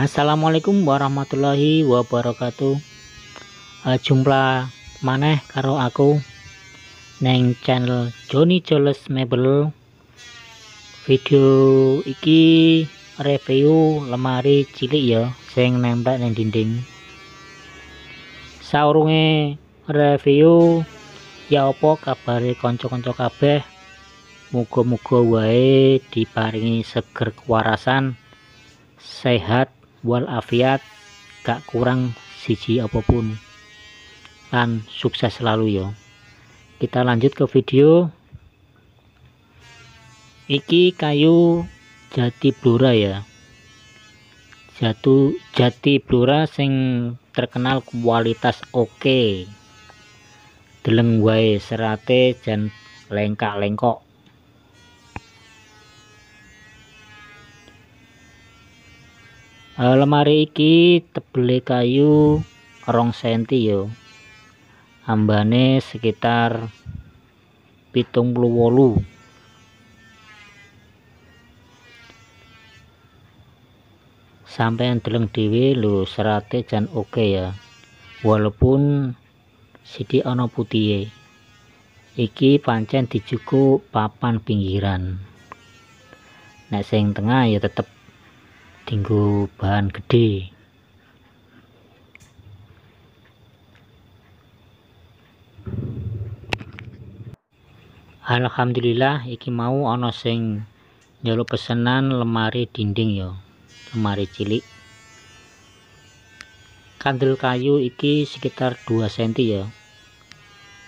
Assalamualaikum warahmatullahi wabarakatuh uh, jumlah maneh karo aku neng channel Joni Joles Mebel video iki review lemari cilik ya sing nembak neng dinding saurunge review ya apa kabar konco-konco kabeh muga-muga wae diparingi seger kewarasan sehat wal afiat gak kurang siji apapun dan sukses selalu yo kita lanjut ke video iki kayu jati blora ya jatuh jati blora sing terkenal kualitas oke okay. deleng wae serate dan lengkak-lengkok Eh, lemari iki tebele kayu rong senti yo ambane sekitar pitung puluh wolu sampean deleng dhewe lho serate jan oke okay ya walaupun sidi ono putihe iki pancen dijukuk papan pinggiran nek sing tengah ya tetep tinggu bahan gede Alhamdulillah iki mau ana sing nyeluk pesenan lemari dinding ya lemari cilik kandel kayu iki sekitar 2 cm ya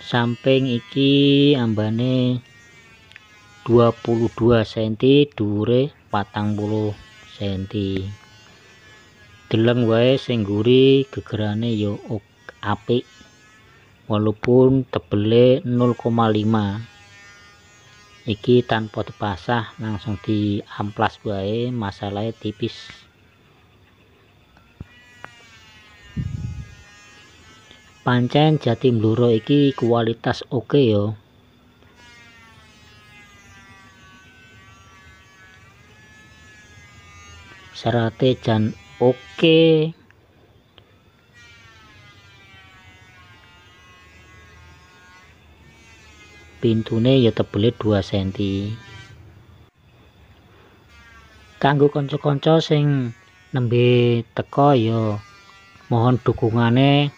samping iki ambane 22 cm dure patang cm cm deleng wae sing guri gegerane yo apik walaupun tebele 0,5 iki tanpa dipasah langsung di amplas wae masalahnya tipis pancen jati mluro iki kualitas oke okay yo serate jan oke pintune ya tebele 2 cm kanggo konco-konco sing nembe teko ya mohon dukungane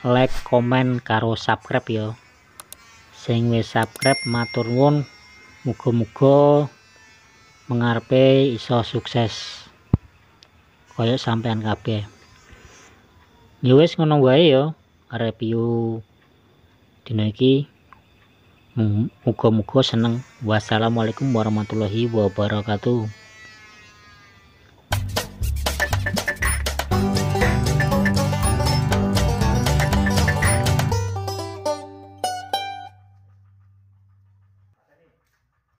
like komen karo subscribe ya sing wis subscribe matur nuwun muga-muga mengarpe iso sukses kayak sampean kabeh nyewes ya ngono wae ya, yo review dina iki muga-muga seneng wassalamualaikum warahmatullahi wabarakatuh